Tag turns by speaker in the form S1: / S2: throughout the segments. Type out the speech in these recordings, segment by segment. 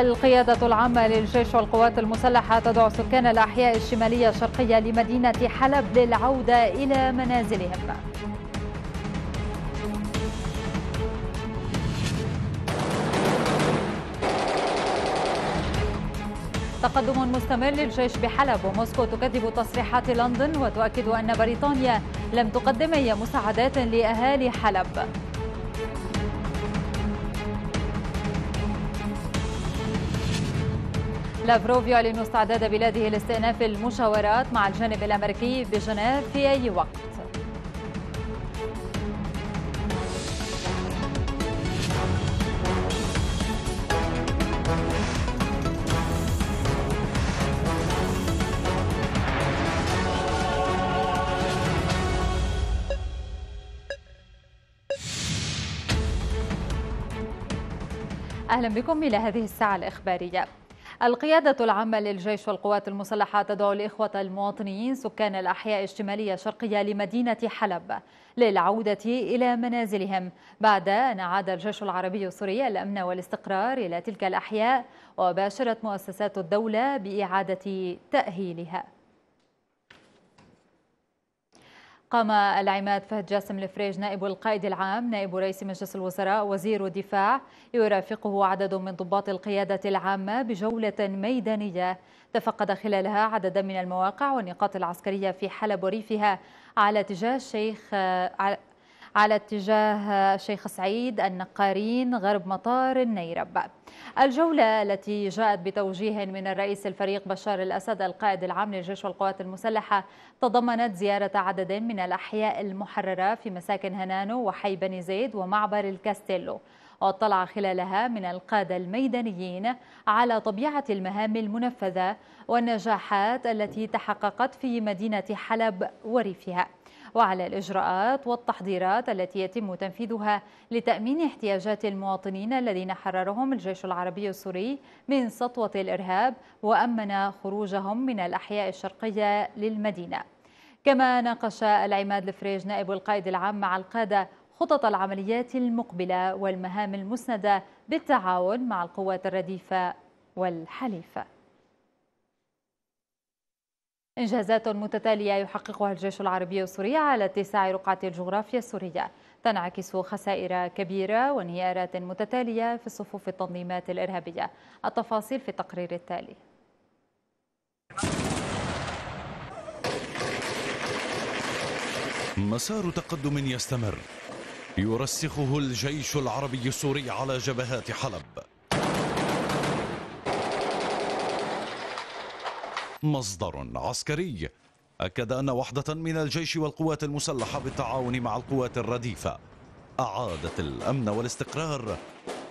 S1: القيادة العامة للجيش والقوات المسلحة تدعو سكان الأحياء الشمالية الشرقية لمدينة حلب للعودة إلى منازلهم تقدم مستمر للجيش بحلب وموسكو تكذب تصريحات لندن وتؤكد أن بريطانيا لم تقدم أي مساعدات لأهالي حلب لافروف يعلن استعداد بلاده لاستئناف المشاورات مع الجانب الأمريكي بجنيف في أي وقت أهلا بكم إلى هذه الساعة الإخبارية القيادة العامة للجيش والقوات المسلحة تدعو الإخوة المواطنين سكان الأحياء الشمالية الشرقية لمدينة حلب للعودة إلى منازلهم بعد أن عاد الجيش العربي السوري الأمن والاستقرار إلى تلك الأحياء وباشرت مؤسسات الدولة بإعادة تأهيلها قام العماد فهد جاسم الفريج نائب القائد العام نائب رئيس مجلس الوزراء وزير الدفاع يرافقه عدد من ضباط القيادة العامة بجولة ميدانية تفقد خلالها عددا من المواقع والنقاط العسكرية في حلب وريفها على اتجاه الشيخ آه، على اتجاه شيخ سعيد النقارين غرب مطار النيرب الجولة التي جاءت بتوجيه من الرئيس الفريق بشار الأسد القائد العام للجيش والقوات المسلحة تضمنت زيارة عدد من الأحياء المحررة في مساكن هنانو وحي بني زيد ومعبر الكاستيلو واطلع خلالها من القادة الميدانيين على طبيعة المهام المنفذة والنجاحات التي تحققت في مدينة حلب وريفها وعلى الإجراءات والتحضيرات التي يتم تنفيذها لتأمين احتياجات المواطنين الذين حررهم الجيش العربي السوري من سطوة الإرهاب وأمن خروجهم من الأحياء الشرقية للمدينة كما ناقش العماد الفريج نائب القائد العام مع القادة خطط العمليات المقبلة والمهام المسندة بالتعاون مع القوات الرديفة والحليفة إنجازات متتالية يحققها الجيش العربي السوري على اتساع رقعة الجغرافيا السورية تنعكس خسائر كبيرة وانهيارات متتالية في صفوف التنظيمات الإرهابية التفاصيل في التقرير التالي
S2: مسار تقدم يستمر يرسخه الجيش العربي السوري على جبهات حلب مصدر عسكري أكد أن وحدة من الجيش والقوات المسلحة بالتعاون مع القوات الرديفة أعادت الأمن والاستقرار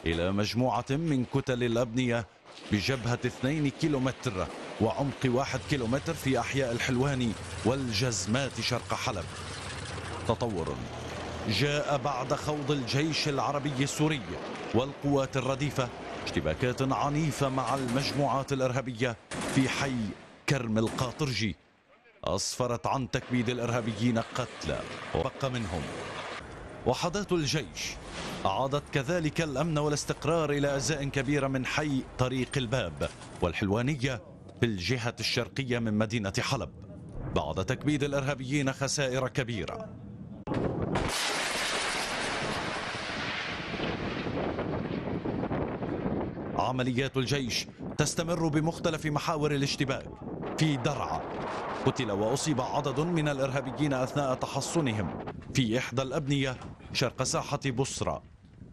S2: إلى مجموعة من كتل الأبنية بجبهة 2 كيلومتر وعمق 1 كيلومتر في أحياء الحلواني والجزمات شرق حلب تطور جاء بعد خوض الجيش العربي السوري والقوات الرديفة اشتباكات عنيفة مع المجموعات الإرهابية في حي كرم القاطرجي أسفرت عن تكبيد الإرهابيين قتلى وبقى منهم وحدات الجيش أعادت كذلك الأمن والاستقرار إلى أجزاء كبيرة من حي طريق الباب والحلوانية بالجهة الشرقية من مدينة حلب بعد تكبيد الإرهابيين خسائر كبيرة عمليات الجيش تستمر بمختلف محاور الاشتباك في درعا قتل وأصيب عدد من الإرهابيين أثناء تحصنهم في إحدى الأبنية شرق ساحة بصرة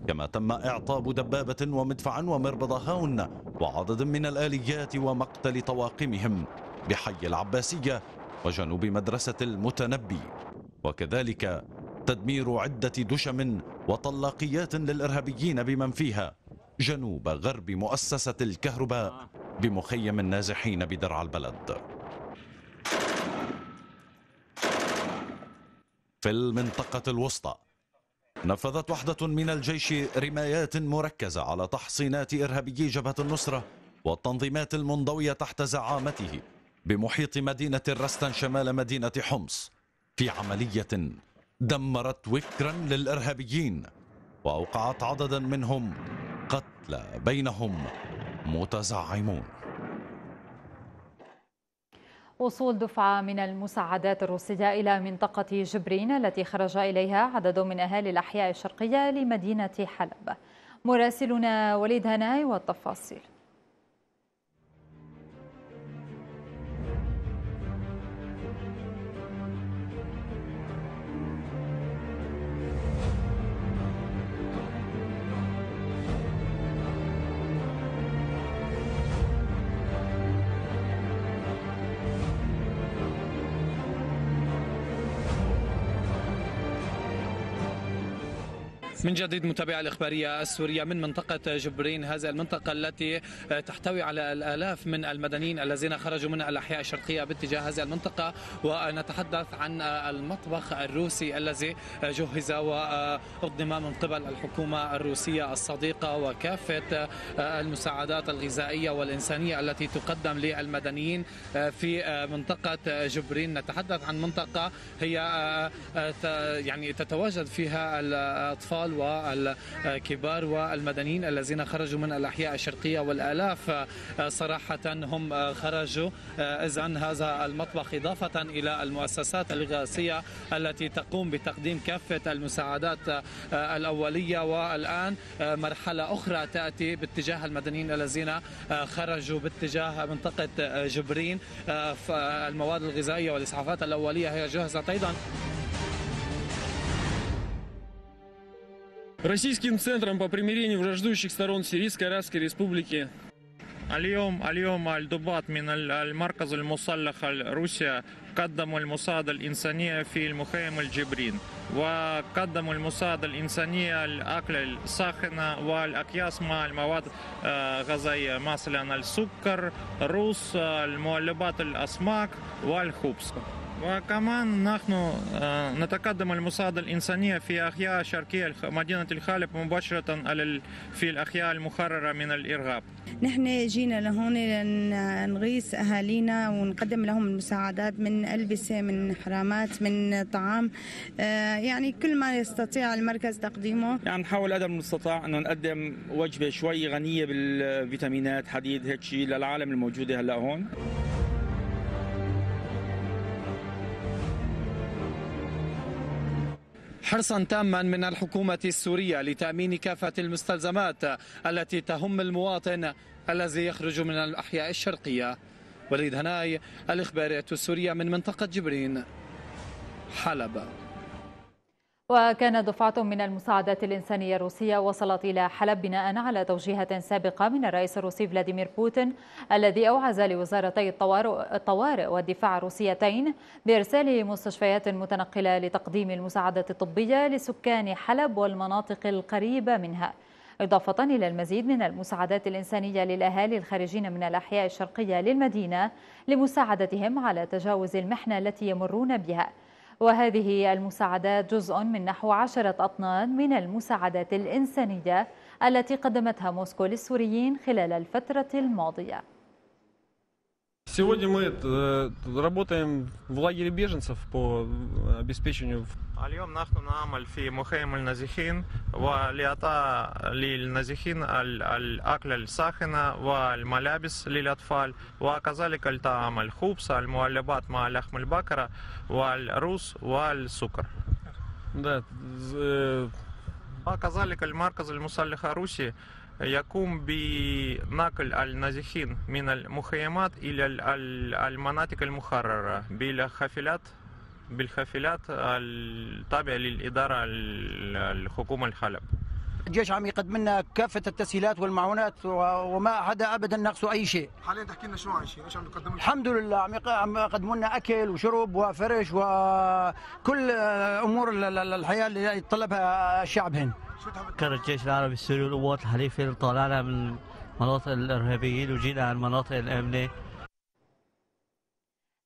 S2: كما تم إعطاب دبابة ومدفع ومربض هاون وعدد من الآليات ومقتل طواقمهم بحي العباسية وجنوب مدرسة المتنبي وكذلك تدمير عدة دشم وطلاقيات للإرهابيين بمن فيها جنوب غرب مؤسسة الكهرباء بمخيم النازحين بدرع البلد في المنطقة الوسطى نفذت وحدة من الجيش رمايات مركزة على تحصينات إرهابيي جبهة النصرة والتنظيمات المنضوية تحت زعامته بمحيط مدينة الرستن شمال مدينة حمص في عملية دمرت وكرا للإرهابيين وأوقعت عددا منهم قتلى بينهم متزعمون
S1: وصول دفعة من المساعدات الروسية إلى منطقة جبرين التي خرج إليها عدد من أهالي الأحياء الشرقية لمدينة حلب مراسلنا وليد هناي والتفاصيل
S3: من جديد متابعي الإخبارية السورية من منطقة جبرين هذه المنطقة التي تحتوي على الآلاف من المدنيين الذين خرجوا من الأحياء الشرقية باتجاه هذه المنطقة ونتحدث عن المطبخ الروسي الذي جهز وأضم من قبل الحكومة الروسية الصديقة وكافة المساعدات الغذائية والإنسانية التي تقدم للمدنيين في منطقة جبرين نتحدث عن منطقة هي آه، آه، يعني تتواجد فيها الأطفال والكبار والمدنيين الذين خرجوا من الأحياء الشرقية والآلاف آه، صراحة هم آه، خرجوا آه، إذا هذا المطبخ إضافة إلى المؤسسات الغاسية التي تقوم بتقديم كافة المساعدات الأولية والآن مرحلة أخرى تأتي باتجاه المدنيين الذين خرجوا باتجاه منطقة جبرين المواد الغذائية والإسعافات الأولية هي جهزت أيضا
S4: Российским центром по примирению враждующих сторон Сирийской Арабской Республики اليوم اليوم الضباط من المركز المسلح الروسي قدموا المساعدة الإنسانية في المخيم الجبرين وقدموا المساعدة الإنسانية الأكل الساخنة والأكياس مع المواد غذائية مثلا السكر الرز المعلبات الأسماك والخبز وكمان نحن آه، نتقدم المساعدة الإنسانية في أحياء شرقية مدينة الحلب مباشرة في الأحياء المحررة من الإرهاب
S1: نحن جينا لهون لنغيث أهالينا ونقدم لهم المساعدات من ألبسة من حرامات من طعام آه، يعني كل ما يستطيع المركز تقديمه
S3: يعني نحاول قدر المستطاع أن
S5: نقدم وجبة شوي غنية بالفيتامينات حديد هيك للعالم الموجودة هلأ هون
S3: حرصا تاما من الحكومة السورية لتأمين كافة المستلزمات التي تهم المواطن الذي يخرج من الأحياء الشرقية وليد هناي الإخبارية السورية من منطقة جبرين حلب
S1: وكان دفعة من المساعدات الإنسانية الروسية وصلت إلى حلب بناء على توجيهات سابقة من الرئيس الروسي فلاديمير بوتين الذي أوعز لوزارتي الطوارئ والدفاع الروسيتين بإرسال مستشفيات متنقلة لتقديم المساعدة الطبية لسكان حلب والمناطق القريبة منها إضافة إلى المزيد من المساعدات الإنسانية للأهالي الخارجين من الأحياء الشرقية للمدينة لمساعدتهم على تجاوز المحنة التي يمرون بها وهذه المساعدات جزء من نحو عشرة أطنان من المساعدات الإنسانية التي قدمتها موسكو للسوريين خلال الفترة الماضية
S4: Сегодня мы э, работаем в лагере беженцев по обеспечению. اليوم نحن نعمل في مخيم النازحين ولإعطاء للنازحين الأكل الساخنة والملابس للأطفال وكذلك الطعام الخبز المعلبات مع لحم البقرة والرز والسكر. Да. وكذلك المركز المسلح الروسي يقوم بنقل النازحين من المخيمات إلى المناطق المحررة بالحافلات بالحافلات التابعة للإدارة الحكومة الحلب
S6: الجيش عم يقدم لنا كافة التسهيلات والمعونات وما حدا أبدا ناقصه أي شيء. حاليا تحكي لنا شو عايشين؟ شيء؟ ايش عم يقدموا لنا؟ الحمد لله عم يقدموا لنا أكل وشرب وفرش وكل أمور الحياة اللي يتطلبها الشعب هنا. كان الجيش العربي السوري
S7: والقوات الحليفة اللي طلعنا من مناطق الإرهابيين وجينا على المناطق الآمنة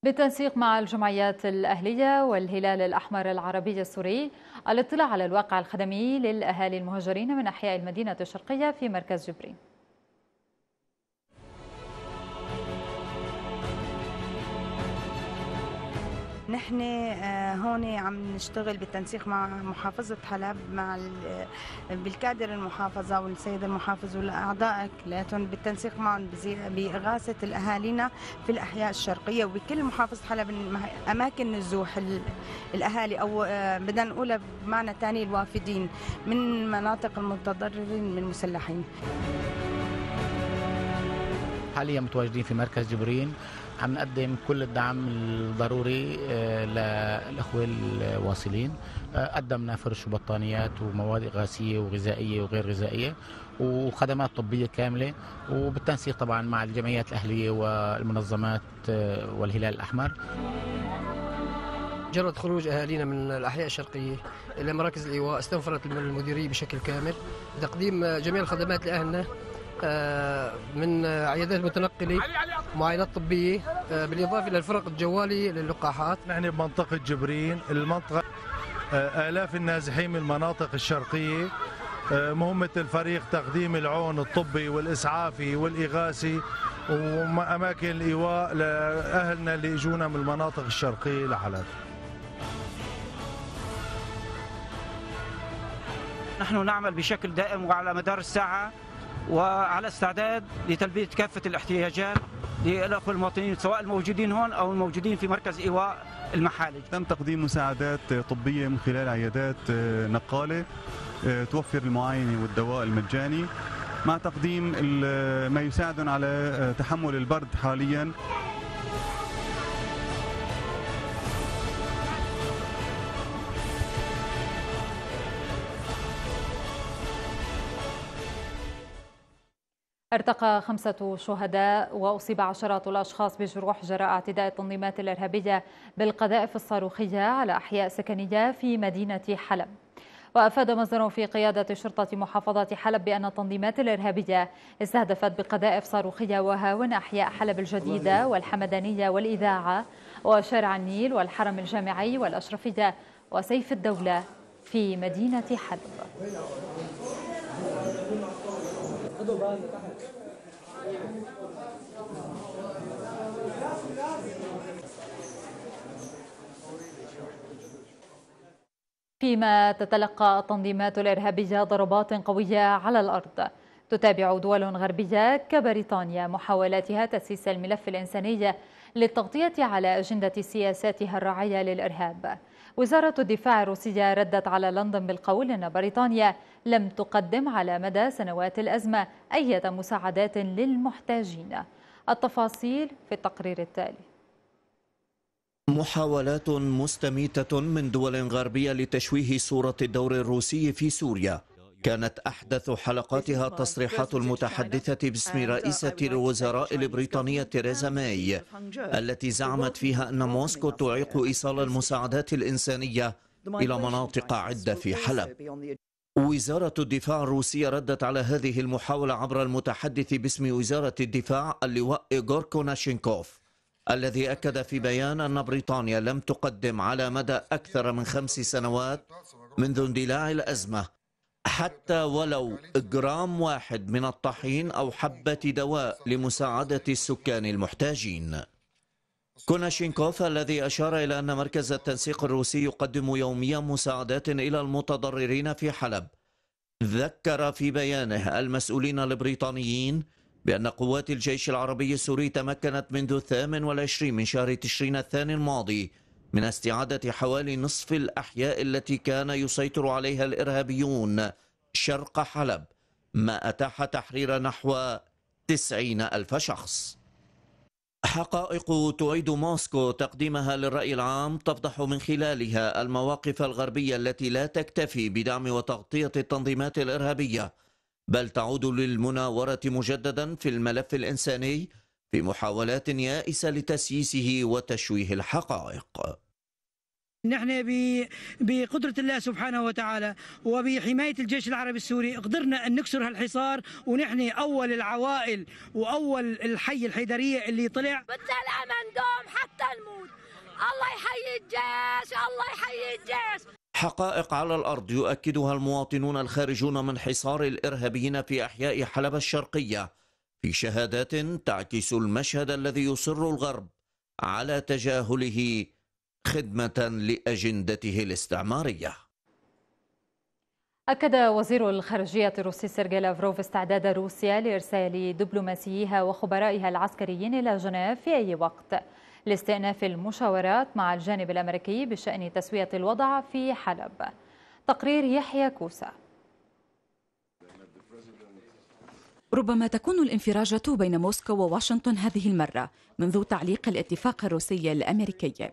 S1: بالتنسيق مع الجمعيات الأهلية والهلال الأحمر العربي السوري الاطلاع على الواقع الخدمي للأهالي المهاجرين من أحياء المدينة الشرقية في مركز جبرين نحن آه، هون عم نشتغل بالتنسيق مع محافظة حلب مع آه، بالكادر المحافظة
S2: والسيد المحافظ والأعضاء كلياتهم بالتنسيق معهم بإغاثة الأهالينا في الأحياء الشرقية وبكل محافظة حلب أماكن نزوح الأهالي
S1: أو آه، بدنا نقولها بمعنى ثاني الوافدين من مناطق المتضررين من
S8: المسلحين
S6: حاليا متواجدين في مركز جبرين هنقدم كل الدعم الضروري آه، للاخوه الواصلين آه، قدمنا فرش وبطانيات ومواد اغاثيه وغذائيه وغير غذائيه وخدمات طبيه كامله وبالتنسيق طبعا مع الجمعيات الاهليه والمنظمات آه، والهلال الاحمر
S3: مجرد خروج اهالينا من الاحياء الشرقيه الى مراكز الايواء استنفرت المديريه بشكل كامل تقديم جميع الخدمات لاهلنا آه، من عيادات متنقلة معاينات طبية آه، بالإضافة إلى الفرق الجوالية للقاحات نحن بمنطقة جبرين المنطقة
S2: آه، آلاف النازحين من المناطق الشرقية مهمة الفريق تقديم العون الطبي والإسعافي والإغاثي وأماكن الإيواء
S3: لأهلنا اللي يجونا من المناطق الشرقية لحلب نحن نعمل بشكل دائم وعلى مدار
S6: الساعة وعلى استعداد لتلبية كافة الاحتياجات للأخوة المواطنين سواء الموجودين هون أو الموجودين في مركز إيواء المحالج تم تقديم
S9: مساعدات طبية من خلال عيادات آه، نقالة آه، توفر المعاينة والدواء المجاني مع تقديم ما يساعدهم على آه، تحمل البرد حاليا
S1: ارتقى خمسة شهداء وأصيب عشرات الأشخاص بجروح جراء اعتداء التنظيمات الإرهابية بالقذائف الصاروخية على أحياء سكنية في مدينة حلب وأفاد مصدر في قيادة شرطة محافظة حلب بأن التنظيمات الإرهابية استهدفت بقذائف صاروخية وهاون أحياء حلب الجديدة والحمدانية والإذاعة وشارع النيل والحرم الجامعي والأشرفية وسيف الدولة في مدينة حلب فيما تتلقى التنظيمات الإرهابية ضربات قوية على الأرض تتابع دول غربية كبريطانيا محاولاتها تسييس الملف الإنساني للتغطية على أجندة سياساتها الراعية للإرهاب وزارة الدفاع الروسية ردت على لندن بالقول أن بريطانيا لم تقدم على مدى سنوات الأزمة أي مساعدات للمحتاجين التفاصيل في التقرير التالي
S7: محاولات مستميتة من دول غربية لتشويه صورة الدور الروسي في سوريا كانت أحدث حلقاتها تصريحات المتحدثة باسم uh, رئيسة الوزراء البريطانية تيريزا ماي التي زعمت فيها أن موسكو تعيق إيصال المساعدات الإنسانية إلى مناطق عدة في حلب وزارة الدفاع الروسية ردت على هذه المحاولة عبر المتحدث باسم وزارة الدفاع اللواء إيغور كوناشينكوف الذي أكد في بيان أن بريطانيا لم تقدم على مدى أكثر من خمس سنوات منذ اندلاع الأزمة حتى ولو جرام واحد من الطحين أو حبة دواء لمساعدة السكان المحتاجين كوناشينكوف الذي أشار إلى أن مركز التنسيق الروسي يقدم يوميا مساعدات إلى المتضررين في حلب ذكر في بيانه المسؤولين البريطانيين بأن قوات الجيش العربي السوري تمكنت منذ الثامن والعشرين من شهر تشرين الثاني الماضي من استعادة حوالي نصف الأحياء التي كان يسيطر عليها الإرهابيون شرق حلب ما أتاح تحرير نحو تسعين ألف شخص حقائق تعيد موسكو تقديمها للرأي العام تفضح من خلالها المواقف الغربية التي لا تكتفي بدعم وتغطية التنظيمات الإرهابية بل تعود للمناورة مجددا في الملف الإنساني في محاولات يائسة لتسييسه وتشويه الحقائق
S10: نحن بقدرة الله سبحانه وتعالى وبحماية الجيش العربي السوري قدرنا أن نكسر هالحصار ونحن أول العوائل وأول الحي الحيدرية اللي طلع
S11: بالسلامة ندوم حتى الموت الله يحيي الجيش الله يحيي الجيش
S7: حقائق على الأرض يؤكدها المواطنون الخارجون من حصار الإرهابيين في أحياء حلب الشرقية في شهادات تعكس المشهد الذي يصر الغرب على تجاهله خدمة لأجندته الاستعمارية
S1: أكد وزير الخارجية الروسي سيرجي لافروف استعداد روسيا لإرسال دبلوماسيها وخبرائها العسكريين إلى جنيف في أي وقت لاستئناف المشاورات مع الجانب الأمريكي بشأن تسوية الوضع في حلب تقرير يحيى كوسة
S12: ربما تكون الانفراجة بين موسكو وواشنطن هذه المرة منذ تعليق الاتفاق الروسي الأمريكي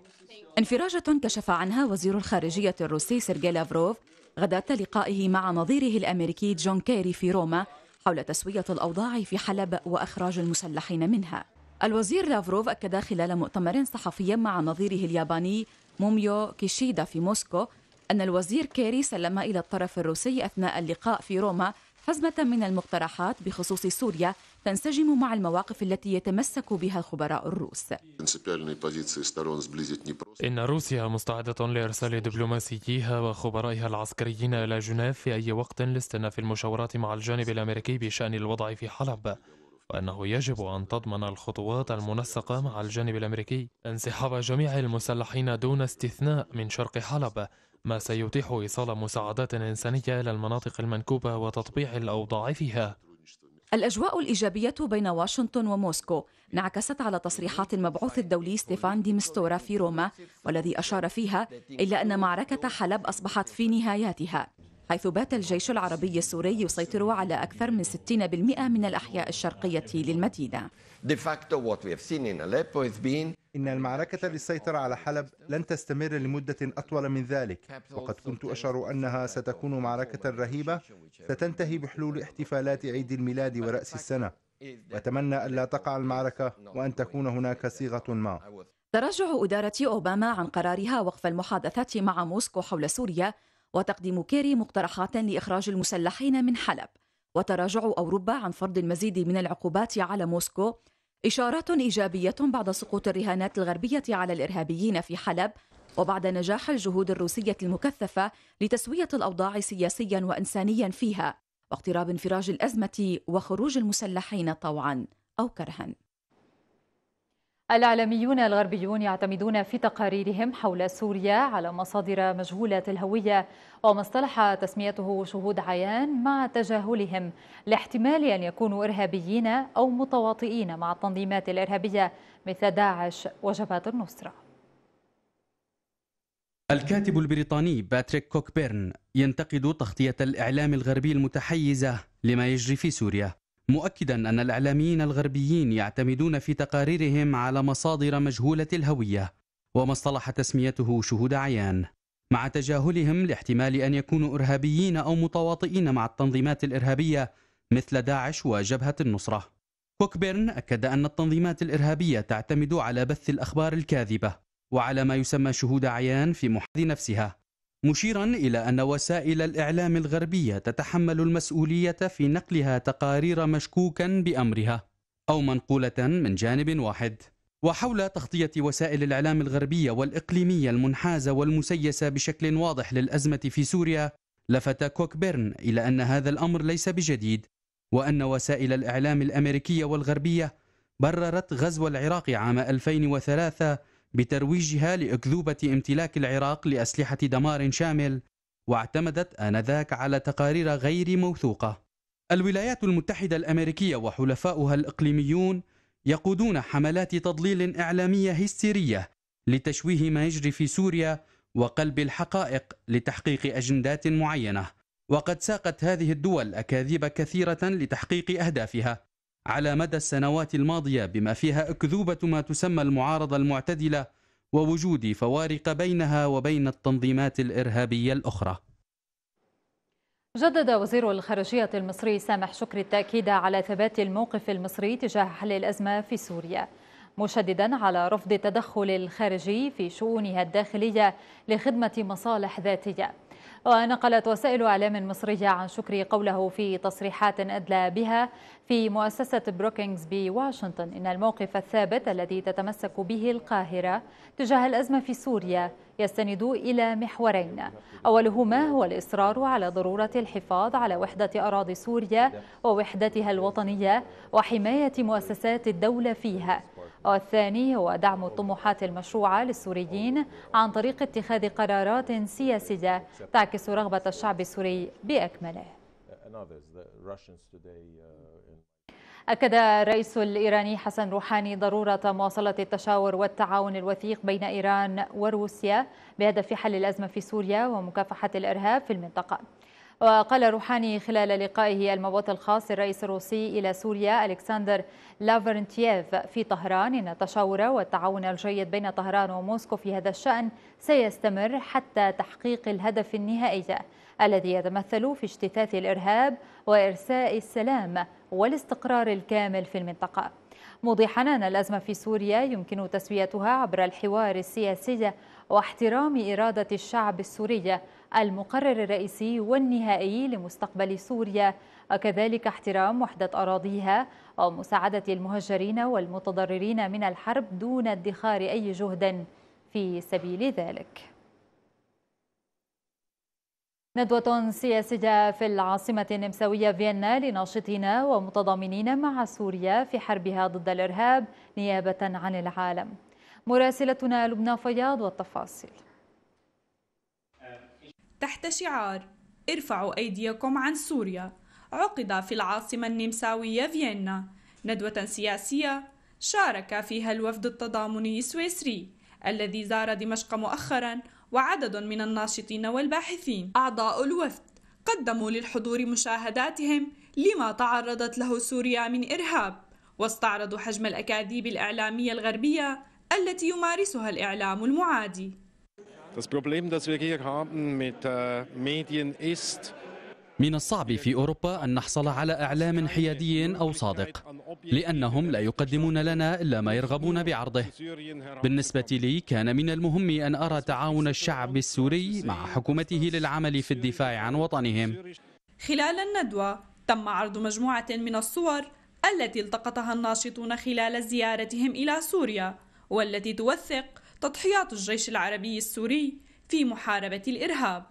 S12: انفراجة كشف عنها وزير الخارجية الروسي سيرجي لافروف غدا لقائه مع نظيره الأمريكي جون كيري في روما حول تسوية الأوضاع في حلب وإخراج المسلحين منها الوزير لافروف أكد خلال مؤتمر صحفي مع نظيره الياباني موميو كيشيدا في موسكو أن الوزير كيري سلم إلى الطرف الروسي أثناء اللقاء في روما حزمة من المقترحات بخصوص سوريا تنسجم مع المواقف التي يتمسك بها الخبراء الروس
S4: إن روسيا مستعدة لإرسال دبلوماسييها وخبرائها العسكريين إلى جنيف في أي وقت لاستئناف المشاورات مع الجانب الأمريكي بشأن الوضع في حلب وأنه يجب أن تضمن الخطوات المنسقة مع الجانب الأمريكي انسحاب جميع المسلحين دون استثناء من شرق حلب ما سيتيح إيصال مساعدات إنسانية إلى المناطق المنكوبة وتطبيع الأوضاع فيها
S12: الأجواء الإيجابية بين واشنطن وموسكو انعكست على تصريحات المبعوث الدولي ستيفان ديمستورا في روما والذي أشار فيها إلا أن معركة حلب أصبحت في نهاياتها حيث بات الجيش العربي السوري يسيطر على أكثر من 60% من الأحياء الشرقية للمدينة
S13: إن المعركة للسيطرة على حلب لن تستمر لمدة أطول من ذلك وقد كنت أشعر أنها ستكون معركة رهيبة ستنتهي بحلول احتفالات عيد الميلاد ورأس السنة وأتمنى ألا تقع المعركة وأن تكون هناك صيغة ما
S12: تراجع إدارة أوباما عن قرارها وقف المحادثات مع موسكو حول سوريا وتقديم كيري مقترحات لإخراج المسلحين من حلب وتراجع أوروبا عن فرض المزيد من العقوبات على موسكو إشارات إيجابية بعد سقوط الرهانات الغربية على الإرهابيين في حلب وبعد نجاح الجهود الروسية المكثفة لتسوية الأوضاع سياسيا وإنسانيا فيها واقتراب انفراج الأزمة وخروج المسلحين طوعا أو كرها
S1: الإعلاميون الغربيون يعتمدون في تقاريرهم حول سوريا على مصادر مجهولة الهوية وما اصطلح تسميته شهود عيان مع تجاهلهم لاحتمال أن يكونوا إرهابيين أو متواطئين مع التنظيمات الإرهابية مثل داعش وجبهة النصرة
S5: الكاتب البريطاني باتريك كوكبيرن ينتقد تغطية الإعلام الغربي المتحيزة لما يجري في سوريا مؤكدا أن الإعلاميين الغربيين يعتمدون في تقاريرهم على مصادر مجهولة الهوية وما اصطلح تسميته شهود عيان مع تجاهلهم لاحتمال أن يكونوا إرهابيين أو متواطئين مع التنظيمات الإرهابية مثل داعش وجبهة النصرة كوكبيرن أكد أن التنظيمات الإرهابية تعتمد على بث الأخبار الكاذبة وعلى ما يسمى شهود عيان في محاذ نفسها مشيرا إلى أن وسائل الإعلام الغربية تتحمل المسؤولية في نقلها تقارير مشكوكا بأمرها أو منقولة من جانب واحد وحول تغطية وسائل الإعلام الغربية والإقليمية المنحازة والمسيسة بشكل واضح للأزمة في سوريا لفت كوكبيرن إلى أن هذا الأمر ليس بجديد وأن وسائل الإعلام الأمريكية والغربية بررت غزو العراق عام 2003 بترويجها لأكذوبة امتلاك العراق لأسلحة دمار شامل واعتمدت آنذاك على تقارير غير موثوقة الولايات المتحدة الأمريكية وحلفاؤها الإقليميون يقودون حملات تضليل إعلامية هستيرية لتشويه ما يجري في سوريا وقلب الحقائق لتحقيق أجندات معينة وقد ساقت هذه الدول أكاذيب كثيرة لتحقيق أهدافها على مدى السنوات الماضية بما فيها أكذوبة ما تسمى المعارضة المعتدلة ووجود فوارق بينها وبين التنظيمات الإرهابية الأخرى
S1: جدد وزير الخارجية المصري سامح شكري التأكيد على ثبات الموقف المصري تجاه حل الأزمة في سوريا مشددا على رفض التدخل الخارجي في شؤونها الداخلية لخدمة مصالح ذاتية ونقلت وسائل اعلام مصريه عن شكري قوله في تصريحات ادلى بها في مؤسسه بروكينجز بواشنطن ان الموقف الثابت الذي تتمسك به القاهره تجاه الازمه في سوريا يستند الى محورين اولهما هو الاصرار على ضروره الحفاظ على وحده اراضي سوريا ووحدتها الوطنيه وحمايه مؤسسات الدوله فيها والثاني هو دعم الطموحات المشروعة للسوريين عن طريق اتخاذ قرارات سياسية تعكس رغبة الشعب السوري بأكمله أكد الرئيس الإيراني حسن روحاني ضرورة مواصلة التشاور والتعاون الوثيق بين إيران وروسيا بهدف حل الأزمة في سوريا ومكافحة الإرهاب في المنطقة وقال روحاني خلال لقائه المبعوث الخاص الرئيس الروسي إلى سوريا ألكسندر لافرنتييف في طهران إن التشاور والتعاون الجيد بين طهران وموسكو في هذا الشأن سيستمر حتى تحقيق الهدف النهائي الذي يتمثل في اجتثاث الإرهاب وإرساء السلام والاستقرار الكامل في المنطقة موضحا أن الأزمة في سوريا يمكن تسويتها عبر الحوار السياسي واحترام إرادة الشعب السوري المقرر الرئيسي والنهائي لمستقبل سوريا وكذلك احترام وحدة أراضيها ومساعدة المهجرين والمتضررين من الحرب دون ادخار أي جهد في سبيل ذلك ندوة سياسية في العاصمة النمساوية فيينا لناشطين ومتضامنين مع سوريا في حربها ضد الإرهاب نيابة عن العالم مراسلتنا لبنى فياض والتفاصيل
S10: تحت شعار ارفعوا أيديكم عن سوريا عقد في العاصمة النمساوية فيينا ندوة سياسية شارك فيها الوفد التضامني السويسري الذي زار دمشق مؤخرا وعدد من الناشطين والباحثين أعضاء الوفد قدموا للحضور مشاهداتهم لما تعرضت له سوريا من إرهاب واستعرضوا حجم الأكاذيب الإعلامية الغربية التي يمارسها الإعلام المعادي
S14: Das Problem, das wir hier haben mit äh, Medien ist,
S5: من الصعب في أوروبا أن نحصل على إعلام حيادي أو صادق لأنهم لا يقدمون لنا إلا ما يرغبون بعرضه بالنسبة لي كان من المهم أن أرى تعاون الشعب السوري مع حكومته للعمل في الدفاع عن وطنهم
S10: خلال الندوة تم عرض مجموعة من الصور التي التقطها الناشطون خلال زيارتهم إلى سوريا والتي توثق تضحيات الجيش العربي السوري في محاربة الإرهاب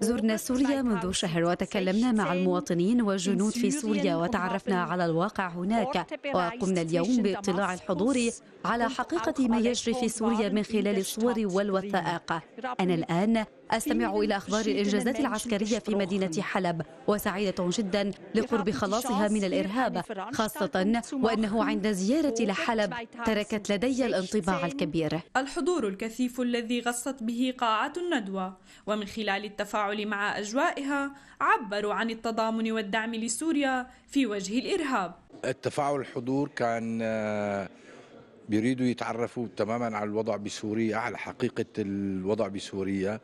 S11: زرنا سوريا منذ شهر وتكلمنا مع المواطنين والجنود في سوريا وتعرفنا على الواقع هناك وقمنا اليوم باطلاع الحضور على حقيقة ما يجري في سوريا من خلال الصور والوثائق أنا الآن أستمع إلى أخبار الإنجازات العسكرية في مدينة حلب وسعيدة جدا لقرب خلاصها من الإرهاب خاصة وأنه عند زيارتي لحلب تركت لدي الانطباع الكبير
S10: الحضور الكثيف الذي غصت به قاعة الندوة ومن خلال التفاعل مع أجوائها عبروا عن التضامن والدعم لسوريا في وجه الإرهاب
S2: التفاعل الحضور كان آه، بيريدوا يتعرفوا تماما على الوضع بسوريا على حقيقة الوضع بسوريا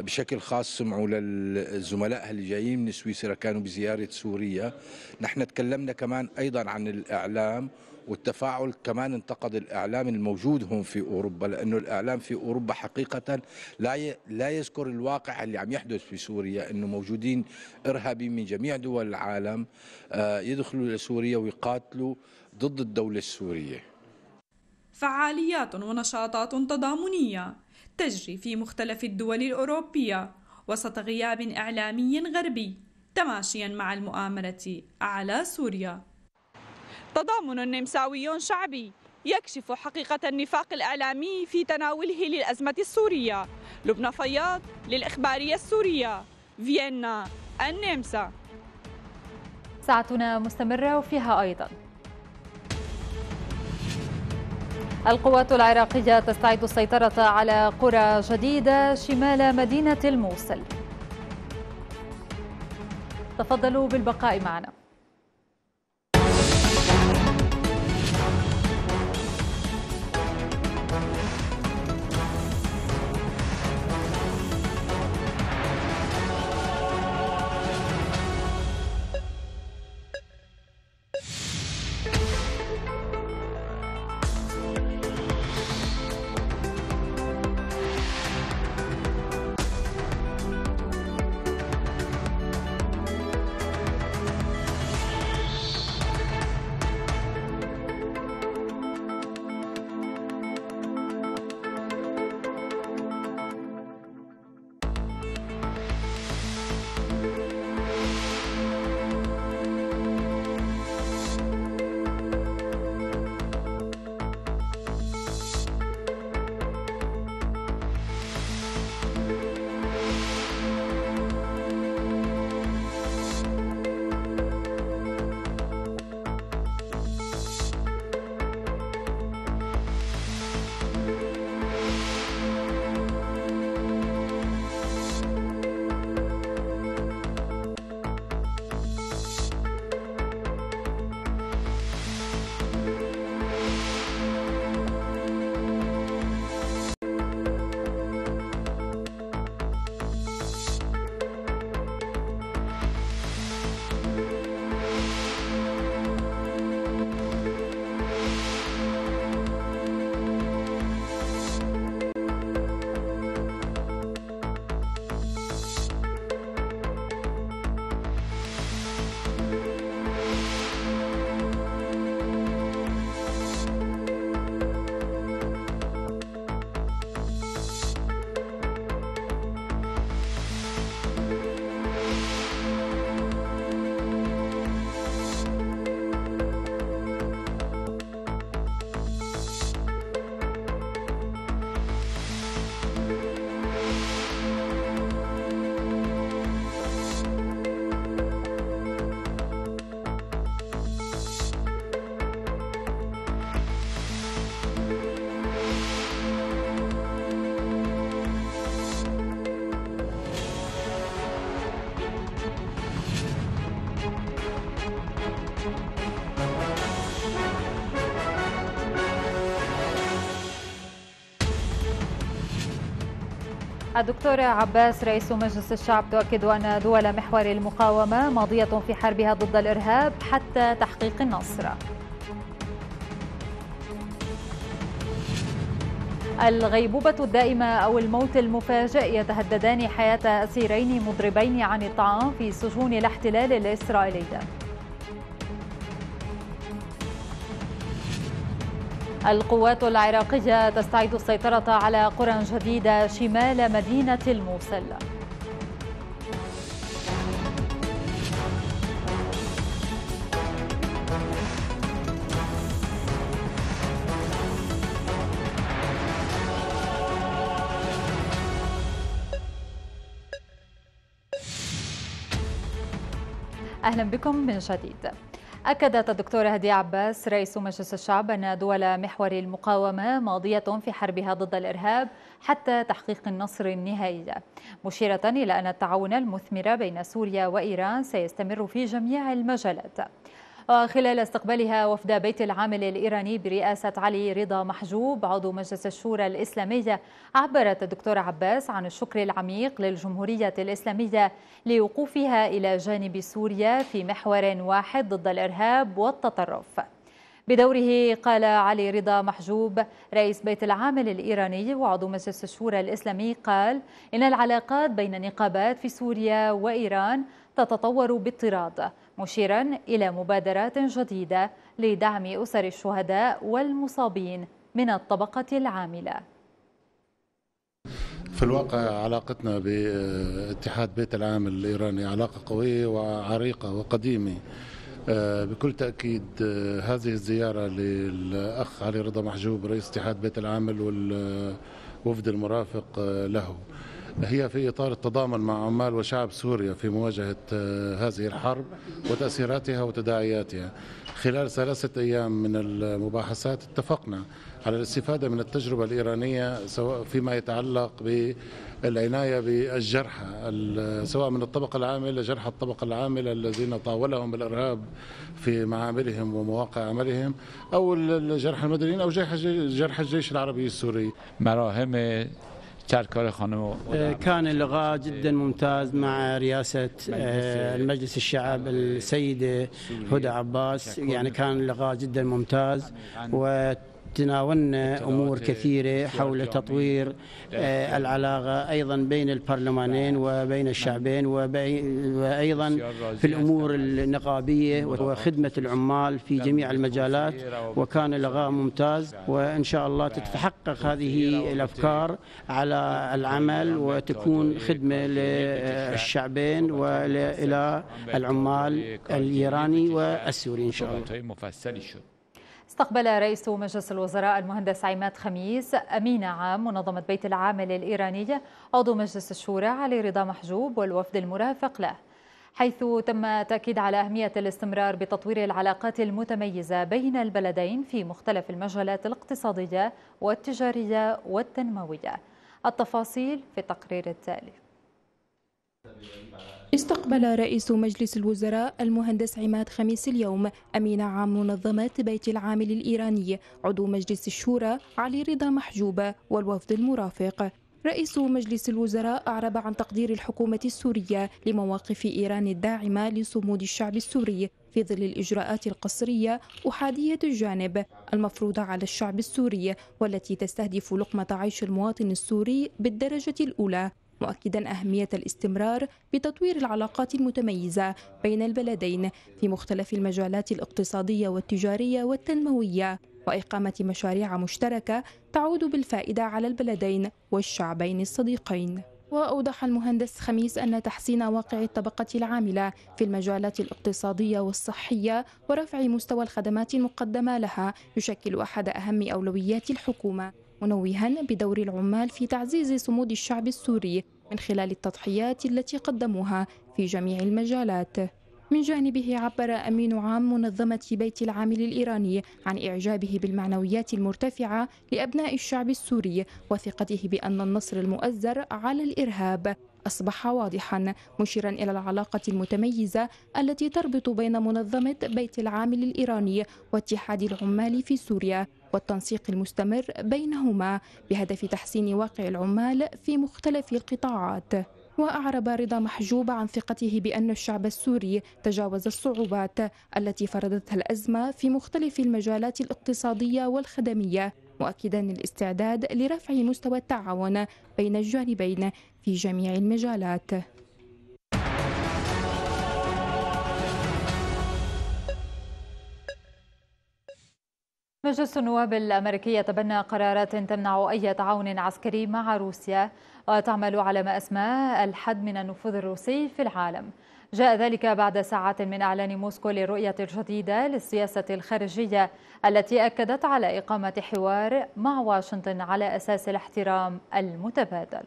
S2: بشكل خاص سمعوا للزملاء اللي جايين من سويسرا كانوا بزيارة سوريا نحن تكلمنا كمان أيضا عن الإعلام والتفاعل كمان انتقد الإعلام الموجود هون في أوروبا لأنه الإعلام في أوروبا حقيقة لا لا يذكر الواقع اللي عم يحدث في سوريا أنه موجودين إرهابيين من جميع دول العالم آه، يدخلوا لسوريا ويقاتلوا ضد الدولة السورية
S10: فعاليات ونشاطات تضامنية تجري في مختلف الدول الأوروبية وسط غياب إعلامي غربي تماشيا مع المؤامرة على سوريا تضامن نمساوي شعبي يكشف حقيقة النفاق الإعلامي في تناوله للأزمة السورية لبنى فياض للإخبارية السورية فيينا النمسا
S1: ساعتنا مستمرة وفيها أيضاً القوات العراقية تستعيد السيطرة على قرى جديدة شمال مدينة الموصل تفضلوا بالبقاء معنا الدكتور عباس رئيس مجلس الشعب تؤكد أن دول محور المقاومة ماضية في حربها ضد الإرهاب حتى تحقيق النصر الغيبوبة الدائمة أو الموت المفاجئ يتهددان حياة أسيرين مضربين عن الطعام في سجون الاحتلال الإسرائيلي القوات العراقية تستعيد السيطرة على قرى جديدة شمال مدينة الموصل أهلا بكم من جديد أكدت الدكتورة هدية عباس رئيس مجلس الشعب أن دول محور المقاومة ماضية في حربها ضد الإرهاب حتى تحقيق النصر النهائي مشيرة إلى أن التعاون المثمر بين سوريا وإيران سيستمر في جميع المجالات خلال استقبالها وفد بيت العامل الإيراني برئاسة علي رضا محجوب عضو مجلس الشورى الإسلامية عبرت الدكتور عباس عن الشكر العميق للجمهورية الإسلامية لوقوفها إلى جانب سوريا في محور واحد ضد الإرهاب والتطرف بدوره قال علي رضا محجوب رئيس بيت العامل الإيراني وعضو مجلس الشورى الإسلامي قال إن العلاقات بين النقابات في سوريا وإيران تتطور باطراد مشيرا إلى مبادرات جديدة لدعم أسر الشهداء والمصابين من الطبقة العاملة
S9: في الواقع علاقتنا باتحاد بيت العامل الإيراني علاقة قوية وعريقة وقديمة آه، بكل تأكيد آه، هذه الزيارة للأخ علي رضا محجوب رئيس اتحاد بيت العامل والوفد المرافق آه، له هي في إطار التضامن مع عمال وشعب سوريا في مواجهة آه، هذه الحرب وتأثيراتها وتداعياتها خلال ثلاثة أيام من المباحثات اتفقنا على الاستفادة من التجربة الإيرانية سواء فيما يتعلق بالعناية بالجرحى سواء من الطبقة العاملة جرحى الطبقة العاملة الذين طاولهم الإرهاب في معاملهم ومواقع عملهم أو الجرحى المدنيين أو جرحى الجيش العربي السوري مراهم آه، كان كار خانم
S6: كان اللقاء جدا ممتاز مع رئاسة المجلس آه، الشعب السيدة هدى عباس يعني كان لقاء جدا ممتاز و تناولنا امور كثيره حول تطوير آه، العلاقه ايضا بين البرلمانين نعم. وبين نعم. الشعبين وايضا في الامور النقابيه وخدمه العمال في جميع المجالات وكان لقاء ممتاز وان شاء الله تتحقق هذه الافكار على العمل وتكون خدمه للشعبين والى العمال الايراني والسوري ان شاء الله.
S1: استقبل رئيس مجلس الوزراء المهندس عماد خميس أمين عام منظمة بيت العامل الإيرانية عضو مجلس الشورى علي رضا محجوب والوفد المرافق له حيث تم التأكيد على أهمية الاستمرار بتطوير العلاقات المتميزة بين البلدين في مختلف المجالات الاقتصادية والتجارية والتنموية التفاصيل في التقرير التالي
S15: استقبل رئيس مجلس الوزراء المهندس عماد خميس اليوم أمين عام منظمة بيت العامل الإيراني عضو مجلس الشورى علي رضا محجوبة والوفد المرافق رئيس مجلس الوزراء أعرب عن تقدير الحكومة السورية لمواقف إيران الداعمة لصمود الشعب السوري في ظل الإجراءات القصرية أحادية الجانب المفروضة على الشعب السوري والتي تستهدف لقمة عيش المواطن السوري بالدرجة الأولى مؤكدا أهمية الاستمرار بتطوير العلاقات المتميزة بين البلدين في مختلف المجالات الاقتصادية والتجارية والتنموية وإقامة مشاريع مشتركة تعود بالفائدة على البلدين والشعبين الصديقين وأوضح المهندس خميس أن تحسين واقع الطبقة العاملة في المجالات الاقتصادية والصحية ورفع مستوى الخدمات المقدمة لها يشكل أحد أهم أولويات الحكومة منوها بدور العمال في تعزيز صمود الشعب السوري من خلال التضحيات التي قدموها في جميع المجالات من جانبه عبر أمين عام منظمة بيت العامل الإيراني عن إعجابه بالمعنويات المرتفعة لأبناء الشعب السوري وثقته بأن النصر المؤزر على الإرهاب أصبح واضحا مشيرا إلى العلاقة المتميزة التي تربط بين منظمة بيت العامل الإيراني واتحاد العمال في سوريا والتنسيق المستمر بينهما بهدف تحسين واقع العمال في مختلف القطاعات وأعرب رضا محجوب عن ثقته بأن الشعب السوري تجاوز الصعوبات التي فرضتها الأزمة في مختلف المجالات الاقتصادية والخدمية مؤكدا الاستعداد لرفع مستوى التعاون بين الجانبين في جميع المجالات
S1: مجلس النواب الأمريكي تبنى قرارات تمنع أي تعاون عسكري مع روسيا وتعمل على ما أسماه الحد من النفوذ الروسي في العالم جاء ذلك بعد ساعات من إعلان موسكو للرؤية الجديدة للسياسة الخارجية التي أكدت على إقامة حوار مع واشنطن على أساس الاحترام المتبادل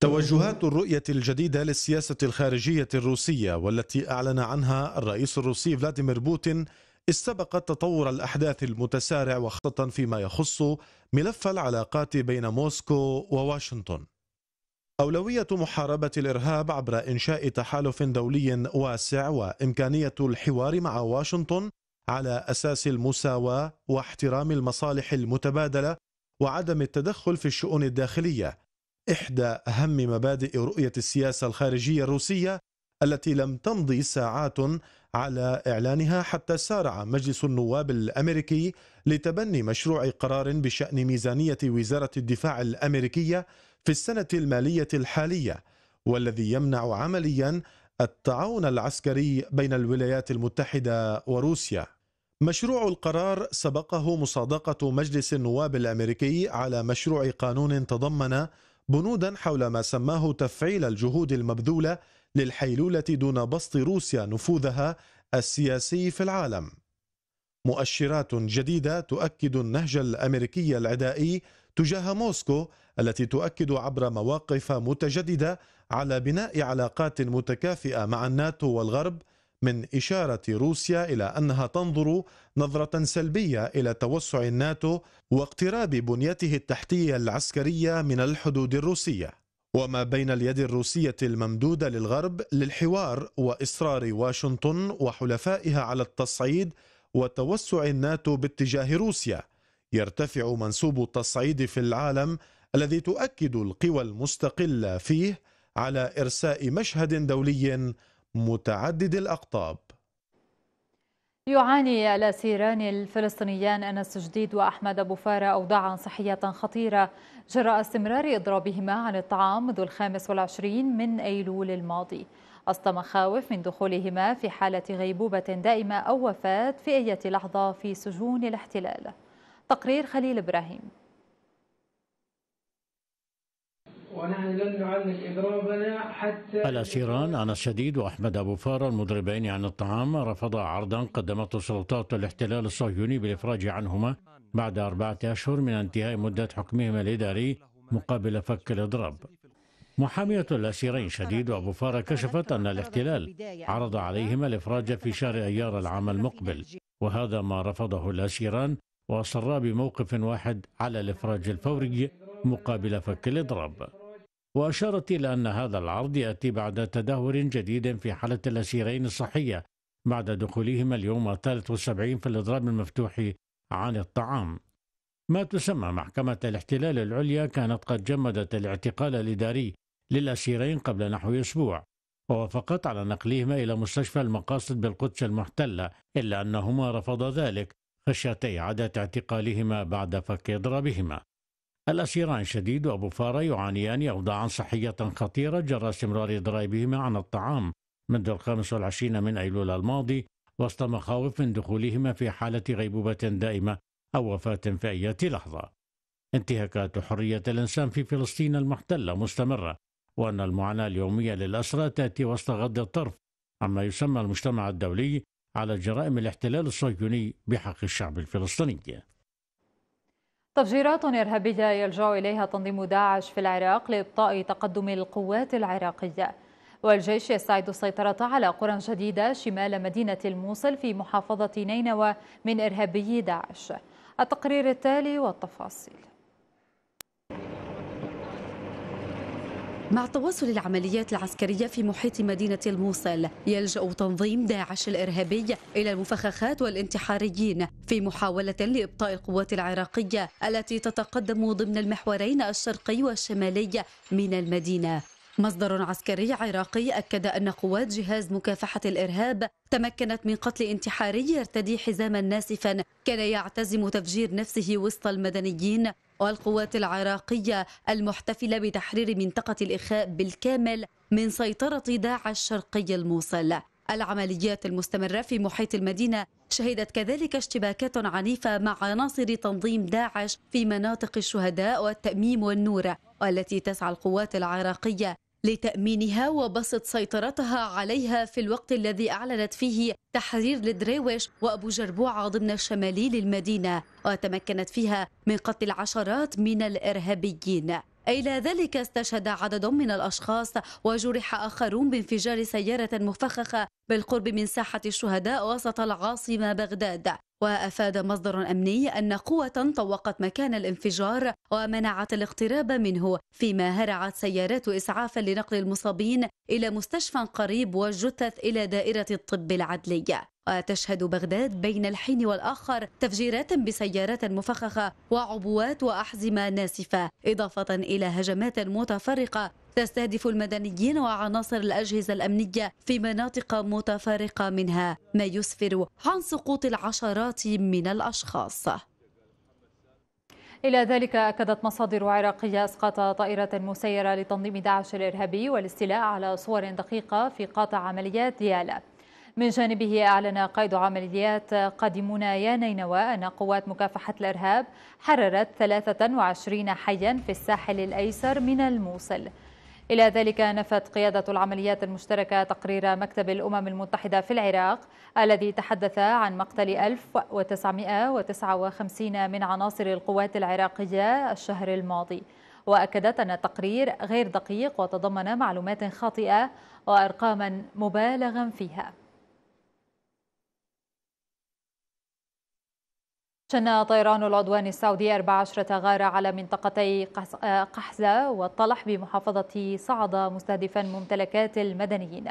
S13: توجهات الرؤية الجديدة للسياسة الخارجية الروسية والتي أعلن عنها الرئيس الروسي فلاديمير بوتين استبقت تطور الأحداث المتسارع وخاصة فيما يخص ملف العلاقات بين موسكو وواشنطن أولوية محاربة الإرهاب عبر إنشاء تحالف دولي واسع وإمكانية الحوار مع واشنطن على أساس المساواة واحترام المصالح المتبادلة وعدم التدخل في الشؤون الداخلية إحدى أهم مبادئ رؤية السياسة الخارجية الروسية التي لم تمضي ساعات على إعلانها حتى سارع مجلس النواب الأمريكي لتبني مشروع قرار بشأن ميزانية وزارة الدفاع الأمريكية في السنة المالية الحالية والذي يمنع عمليا التعاون العسكري بين الولايات المتحدة وروسيا مشروع القرار سبقه مصادقة مجلس النواب الأمريكي على مشروع قانون تضمن بنودا حول ما سماه تفعيل الجهود المبذولة للحيلولة دون بسط روسيا نفوذها السياسي في العالم مؤشرات جديدة تؤكد النهج الأمريكي العدائي تجاه موسكو التي تؤكد عبر مواقف متجدده على بناء علاقات متكافئه مع الناتو والغرب من إشارة روسيا إلى أنها تنظر نظرة سلبية إلى توسع الناتو واقتراب بنيته التحتية العسكرية من الحدود الروسية وما بين اليد الروسية الممدودة للغرب للحوار وإصرار واشنطن وحلفائها على التصعيد وتوسع الناتو باتجاه روسيا يرتفع منسوب التصعيد في العالم الذي تؤكد القوى المستقلة فيه على إرساء مشهد دولي متعدد الأقطاب
S1: يعاني الأسيران الفلسطينيان أنس جديد وأحمد أبو فارة أوضاعا صحية خطيرة جراء استمرار إضرابهما عن الطعام منذ الخامس والعشرين من أيلول الماضي أصل مخاوف من دخولهما في حالة غيبوبة دائمة أو وفاة في أي لحظة في سجون الاحتلال تقرير خليل إبراهيم
S5: ونحن لن نعلن إضرابنا حتى
S14: الأسيران أنا الشديد وأحمد أبو فار المضربين عن الطعام رفضا عرضا قدمته سلطات الاحتلال الصهيوني بالإفراج عنهما بعد أربعة أشهر من انتهاء مدة حكمهما الإداري مقابل فك الإضراب محامية الأسيرين شديد وأبو فار كشفت أن الاحتلال عرض عليهما الإفراج في شهر أيار العام المقبل وهذا ما رفضه الأسيران وأصرا بموقف واحد على الإفراج الفوري مقابل فك الإضراب وأشارت إلى أن هذا العرض يأتي بعد تدهور جديد في حالة الأسيرين الصحية بعد دخولهما اليوم الثالث والسبعين في الإضراب المفتوح عن الطعام ما تسمى محكمة الاحتلال العليا كانت قد جمدت الاعتقال الإداري للأسيرين قبل نحو أسبوع ووافقت على نقلهما إلى مستشفى المقاصد بالقدس المحتلة إلا أنهما رفضا ذلك خشية إعادة اعتقالهما بعد فك إضرابهما الأسيران شديد وأبو فارة يعانيان أوضاعا صحية خطيرة جرى استمرار ضرائبهما عن الطعام منذ الخامس والعشرين من أيلول الماضي وسط مخاوف من دخولهما في حالة غيبوبة دائمة أو وفاة في أي لحظة انتهاكات حرية الإنسان في فلسطين المحتلة مستمرة وأن المعاناة اليومية للأسرى تأتي وسط غض الطرف عما يسمى المجتمع الدولي على جرائم الاحتلال الصهيوني بحق الشعب الفلسطيني
S1: تفجيرات إرهابية يلجأ إليها تنظيم داعش في العراق لإبطاء تقدم القوات العراقية والجيش يستعيد السيطرة على قرى جديدة شمال مدينة الموصل في محافظة نينوى من إرهابي داعش التقرير التالي والتفاصيل
S11: مع تواصل العمليات العسكرية في محيط مدينة الموصل يلجأ تنظيم داعش الإرهابي إلى المفخخات والانتحاريين في محاولة لإبطاء القوات العراقية التي تتقدم ضمن المحورين الشرقي والشمالي من المدينة مصدر عسكري عراقي أكد أن قوات جهاز مكافحة الإرهاب تمكنت من قتل انتحاري يرتدي حزاما ناسفا كان يعتزم تفجير نفسه وسط المدنيين والقوات العراقية المحتفلة بتحرير منطقة الإخاء بالكامل من سيطرة داعش شرقي الموصل العمليات المستمرة في محيط المدينة شهدت كذلك اشتباكات عنيفة مع عناصر تنظيم داعش في مناطق الشهداء والتأميم والنور والتي تسعى القوات العراقية لتأمينها وبسط سيطرتها عليها في الوقت الذي أعلنت فيه تحرير لدريوش وأبو جربوعة ضمن الشمالي للمدينة وتمكنت فيها من قتل العشرات من الإرهابيين إلى ذلك استشهد عدد من الأشخاص وجرح آخرون بانفجار سيارة مفخخة بالقرب من ساحة الشهداء وسط العاصمة بغداد وأفاد مصدر أمني أن قوة طوقت مكان الانفجار ومنعت الاقتراب منه فيما هرعت سيارات إسعاف لنقل المصابين إلى مستشفى قريب والجثث إلى دائرة الطب العدلي وتشهد بغداد بين الحين والآخر تفجيرات بسيارات مفخخة وعبوات وأحزمة ناسفة إضافة إلى هجمات متفرقة تستهدف المدنيين وعناصر الأجهزة الأمنية في مناطق متفرقة منها ما يسفر عن سقوط العشرات من الأشخاص
S1: إلى ذلك أكدت مصادر عراقية أسقاط طائرة مسيرة لتنظيم داعش الإرهابي والاستيلاء على صور دقيقة في قاطع عمليات ديالا من جانبه أعلن قائد عمليات قادمون يا نينوى أن قوات مكافحة الإرهاب حررت 23 حيا في الساحل الأيسر من الموصل إلى ذلك نفت قيادة العمليات المشتركة تقرير مكتب الأمم المتحدة في العراق الذي تحدث عن مقتل 1959 من عناصر القوات العراقية الشهر الماضي وأكدت أن التقرير غير دقيق وتضمن معلومات خاطئة وأرقاما مبالغا فيها شن طيران العدوان السعودي 14 غارة على منطقتي آه، قحزة والطلح بمحافظة صعدة مستهدفا ممتلكات المدنيين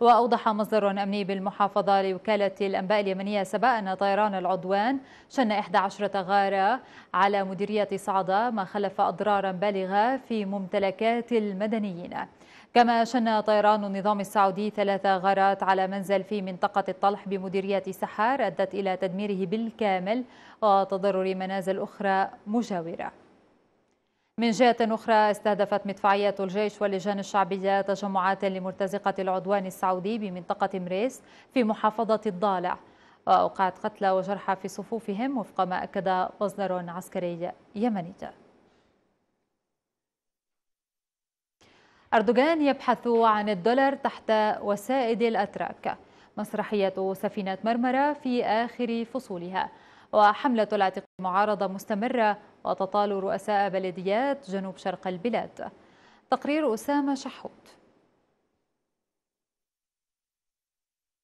S1: وأوضح مصدر أمني بالمحافظة لوكالة الأنباء اليمنية سبا أن طيران العدوان شن 11 غارة على مديرية صعدة ما خلف أضرارا بالغة في ممتلكات المدنيين كما شن طيران النظام السعودي ثلاث غارات على منزل في منطقة الطلح بمديرية سحار أدت إلى تدميره بالكامل وتضرر منازل أخرى مجاورة من جهة أخرى استهدفت مدفعية الجيش واللجان الشعبية تجمعات لمرتزقة العدوان السعودي بمنطقة مريس في محافظة الضالع وأوقعت قتلى وجرحى في صفوفهم وفق ما أكد مصدر عسكري يمني أردوغان يبحث عن الدولار تحت وسائد الأتراك مسرحية سفينة مرمرة في آخر فصولها وحملة الاعتقال معارضة مستمرة وتطال رؤساء بلديات جنوب شرق البلاد تقرير أسامة شحوت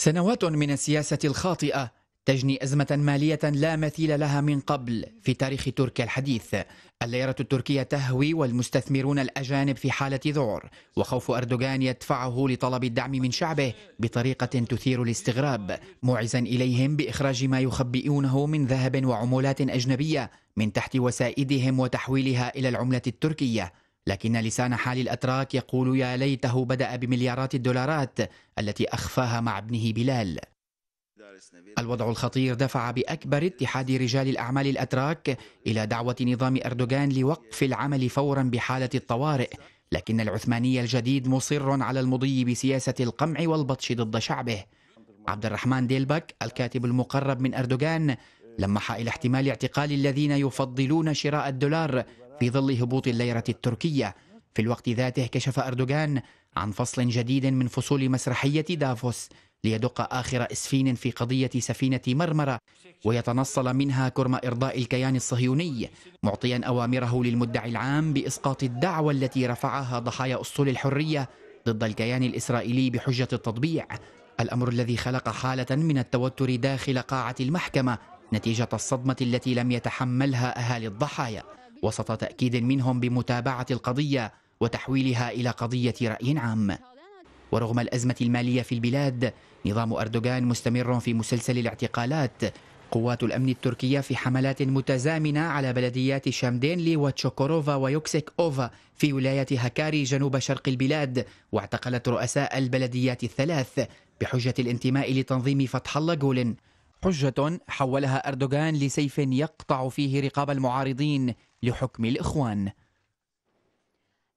S8: سنوات من السياسة الخاطئة تجني أزمة مالية لا مثيل لها من قبل في تاريخ تركيا الحديث الليرة التركية تهوي والمستثمرون الأجانب في حالة ذعر وخوف أردوغان يدفعه لطلب الدعم من شعبه بطريقة تثير الاستغراب موعزا إليهم بإخراج ما يخبئونه من ذهب وعمولات أجنبية من تحت وسائدهم وتحويلها إلى العملة التركية لكن لسان حال الأتراك يقول يا ليته بدأ بمليارات الدولارات التي أخفاها مع ابنه بلال الوضع الخطير دفع باكبر اتحاد رجال الاعمال الاتراك الى دعوه نظام اردوغان لوقف العمل فورا بحاله الطوارئ لكن العثماني الجديد مصر على المضي بسياسه القمع والبطش ضد شعبه عبد الرحمن ديلبك الكاتب المقرب من اردوغان لمح الى احتمال اعتقال الذين يفضلون شراء الدولار في ظل هبوط الليره التركيه في الوقت ذاته كشف اردوغان عن فصل جديد من فصول مسرحيه دافوس ليدق آخر إسفين في قضية سفينة مرمرة ويتنصل منها كرم إرضاء الكيان الصهيوني معطيا أوامره للمدعي العام بإسقاط الدعوى التي رفعها ضحايا أسطول الحرية ضد الكيان الإسرائيلي بحجة التطبيع الأمر الذي خلق حالة من التوتر داخل قاعة المحكمة نتيجة الصدمة التي لم يتحملها أهالي الضحايا وسط تأكيد منهم بمتابعة القضية وتحويلها إلى قضية رأي عام ورغم الأزمة المالية في البلاد نظام أردوغان مستمر في مسلسل الاعتقالات قوات الأمن التركية في حملات متزامنة على بلديات شامدينلي وتشوكوروفا ويوكسيك أوفا في ولاية هكاري جنوب شرق البلاد واعتقلت رؤساء البلديات الثلاث بحجة الانتماء لتنظيم فتح الله جولن حجة حولها أردوغان لسيف يقطع فيه رقاب المعارضين لحكم الإخوان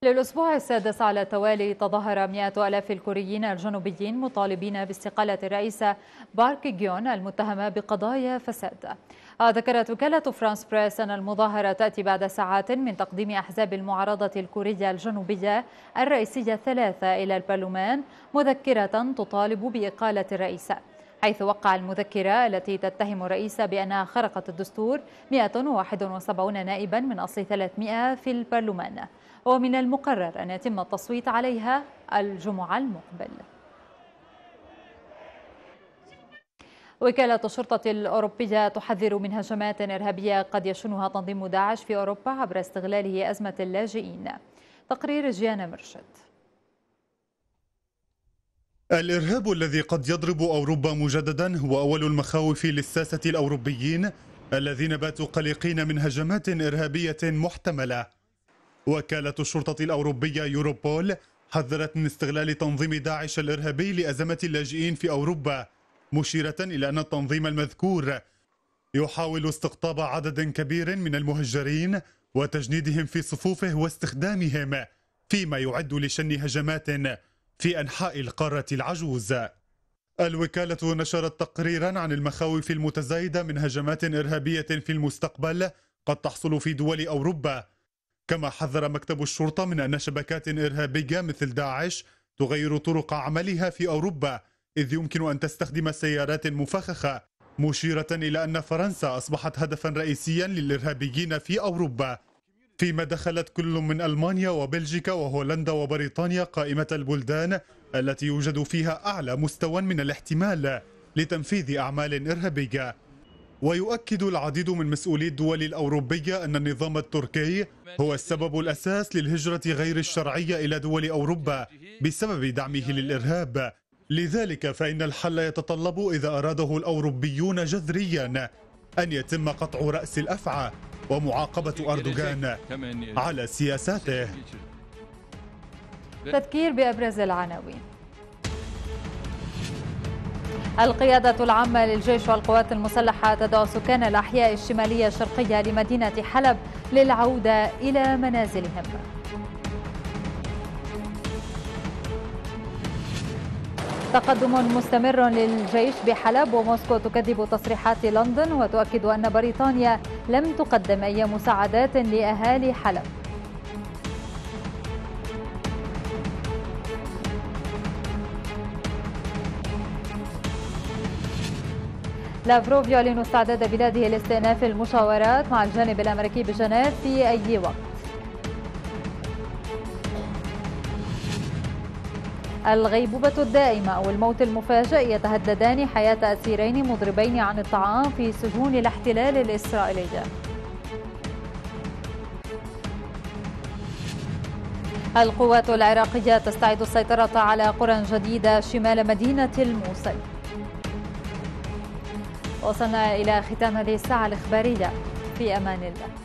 S1: للأسبوع السادس على التوالي تظاهر مئة ألاف الكوريين الجنوبيين مطالبين باستقالة الرئيسة بارك جيون المتهمة بقضايا فساد ذكرت وكالة فرانس بريس أن المظاهرة تأتي بعد ساعات من تقديم أحزاب المعارضة الكورية الجنوبية الرئيسية الثلاثة إلى البرلمان مذكرة تطالب بإقالة الرئيسة حيث وقع المذكرة التي تتهم الرئيسة بأنها خرقت الدستور 171 نائبا من أصل 300 في البرلمان ومن المقرر أن يتم التصويت عليها الجمعة المقبل وكالة الشرطة الأوروبية تحذر من هجمات إرهابية قد يشنها تنظيم داعش في أوروبا عبر استغلاله أزمة اللاجئين تقرير جيانا مرشد
S9: الإرهاب الذي قد يضرب أوروبا مجددا هو أول المخاوف للساسة الأوروبيين الذين باتوا قلقين من هجمات إرهابية محتملة وكالة الشرطة الأوروبية يوروبول حذرت من استغلال تنظيم داعش الإرهابي لأزمة اللاجئين في أوروبا مشيرة إلى أن التنظيم المذكور يحاول استقطاب عدد كبير من المهجرين وتجنيدهم في صفوفه واستخدامهم فيما يعد لشن هجمات في أنحاء القارة العجوز الوكالة نشرت تقريرا عن المخاوف المتزايدة من هجمات إرهابية في المستقبل قد تحصل في دول أوروبا كما حذر مكتب الشرطة من أن شبكات إرهابية مثل داعش تغير طرق عملها في أوروبا إذ يمكن أن تستخدم سيارات مفخخة مشيرة إلى أن فرنسا أصبحت هدفا رئيسيا للإرهابيين في أوروبا فيما دخلت كل من ألمانيا وبلجيكا وهولندا وبريطانيا قائمة البلدان التي يوجد فيها أعلى مستوى من الاحتمال لتنفيذ أعمال إرهابية ويؤكد العديد من مسؤولي الدول الأوروبية أن النظام التركي هو السبب الأساس للهجرة غير الشرعية إلى دول أوروبا بسبب دعمه للإرهاب لذلك فإن الحل يتطلب إذا أراده الأوروبيون جذريا أن يتم قطع رأس الأفعى ومعاقبة أردوغان على سياساته
S1: تذكير بأبرز العناوين القيادة العامة للجيش والقوات المسلحة تدعو سكان الأحياء الشمالية الشرقية لمدينة حلب للعودة إلى منازلهم تقدم مستمر للجيش بحلب وموسكو تكذب تصريحات لندن وتؤكد أن بريطانيا لم تقدم أي مساعدات لأهالي حلب لافروف يعلن استعداد بلاده لاستئناف المشاورات مع الجانب الأمريكي بجنيف في أي وقت الغيبوبة الدائمة أو الموت المفاجئ يتهددان حياة أسيرين مضربين عن الطعام في سجون الاحتلال الإسرائيلي. القوات العراقية تستعيد السيطرة على قرى جديدة شمال مدينة الموصل وصلنا إلى ختام هذه الساعة الإخبارية في أمان الله